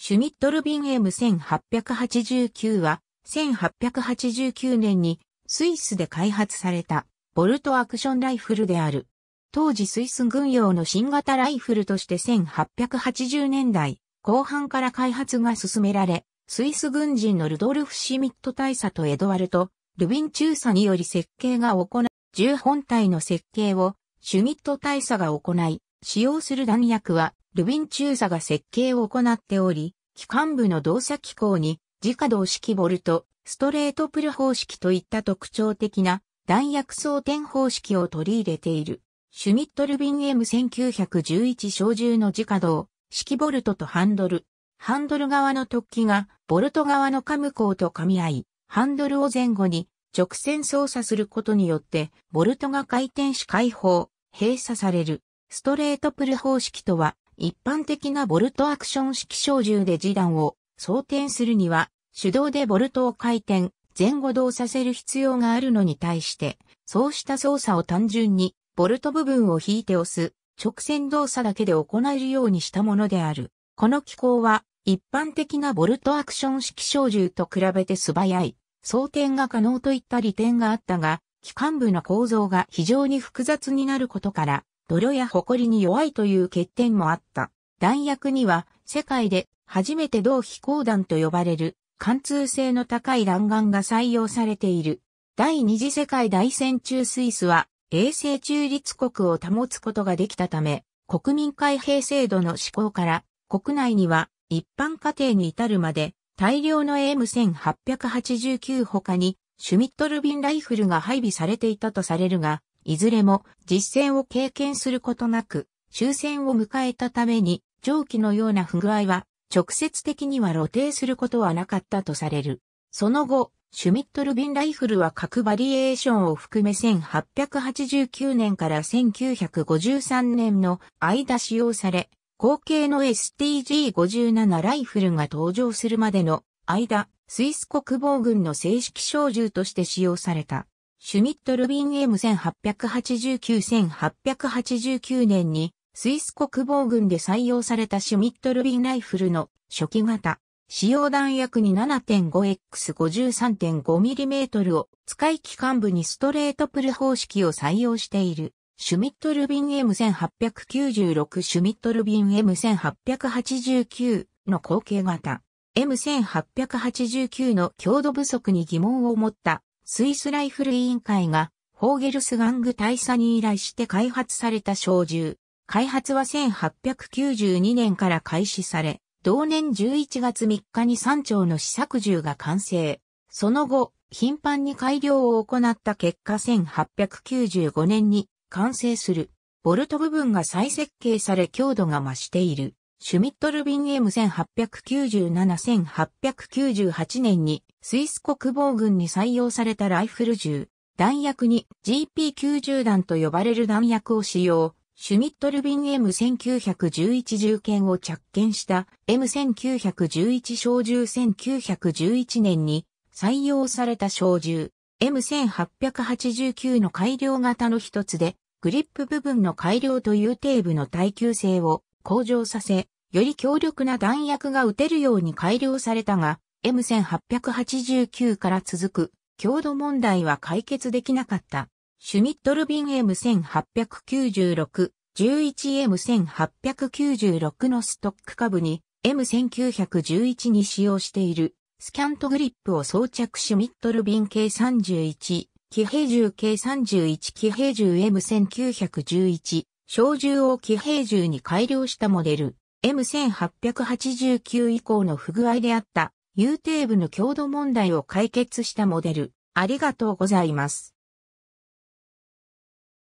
シュミットルビン M1889 は、1889年にスイスで開発されたボルトアクションライフルである。当時スイス軍用の新型ライフルとして1880年代後半から開発が進められ、スイス軍人のルドルフ・シュミット大佐とエドワルト・ルビン中佐により設計が行な、銃本体の設計をシュミット大佐が行い、使用する弾薬はルビン中佐が設計を行っており、機関部の動作機構に自動式ボルト、ストレートプル方式といった特徴的な弾薬装填方式を取り入れている。シュミット・ルビン M1911 小銃の自動式ボルトとハンドル。ハンドル側の突起がボルト側のカムコと噛み合い、ハンドルを前後に直線操作することによって、ボルトが回転し解放、閉鎖される。ストレートプル方式とは、一般的なボルトアクション式小銃で示弾を装填するには、手動でボルトを回転、前後動させる必要があるのに対して、そうした操作を単純に、ボルト部分を引いて押す、直線動作だけで行えるようにしたものである。この機構は、一般的なボルトアクション式小銃と比べて素早い、装填が可能といった利点があったが、機関部の構造が非常に複雑になることから、泥や埃に弱いという欠点もあった。弾薬には世界で初めて同飛行弾と呼ばれる貫通性の高い弾丸が採用されている。第二次世界大戦中スイスは衛星中立国を保つことができたため、国民開閉制度の施行から国内には一般家庭に至るまで大量の AM1889 他にシュミットルビンライフルが配備されていたとされるが、いずれも実戦を経験することなく終戦を迎えたために上記のような不具合は直接的には露呈することはなかったとされる。その後、シュミットルビンライフルは各バリエーションを含め1889年から1953年の間使用され、後継の STG57 ライフルが登場するまでの間、スイス国防軍の正式小銃として使用された。シュミット・ルビン M1889-1889 年にスイス国防軍で採用されたシュミット・ルビンライフルの初期型。使用弾薬に 7.5x53.5mm を使い機関部にストレートプル方式を採用している。シュミットルビン M1896 シュミットルビン M1889 の後継型。M1889 の強度不足に疑問を持ったスイスライフル委員会が、ホーゲルスガング大佐に依頼して開発された小銃。開発は1892年から開始され、同年11月3日に3丁の試作銃が完成。その後、頻繁に改良を行った結果1895年に完成する。ボルト部分が再設計され強度が増している。シュミットルビン M1897-1898 年にスイス国防軍に採用されたライフル銃、弾薬に GP90 弾と呼ばれる弾薬を使用、シュミットルビン M1911 銃剣を着剣した M1911 小銃1911年に採用された小銃 M1889 の改良型の一つでグリップ部分の改良というテーブの耐久性を向上させ、より強力な弾薬が撃てるように改良されたが、M1889 から続く、強度問題は解決できなかった。シュミットルビン M1896、11M1896 のストック株に M1911 に使用しているスキャントグリップを装着シュミットルビン系31、騎兵銃系31騎兵銃 M1911、小銃を騎兵銃に改良したモデル。M1889 以降の不具合であった遊艇部の郷土問題を解決したモデル。ありがとうございます。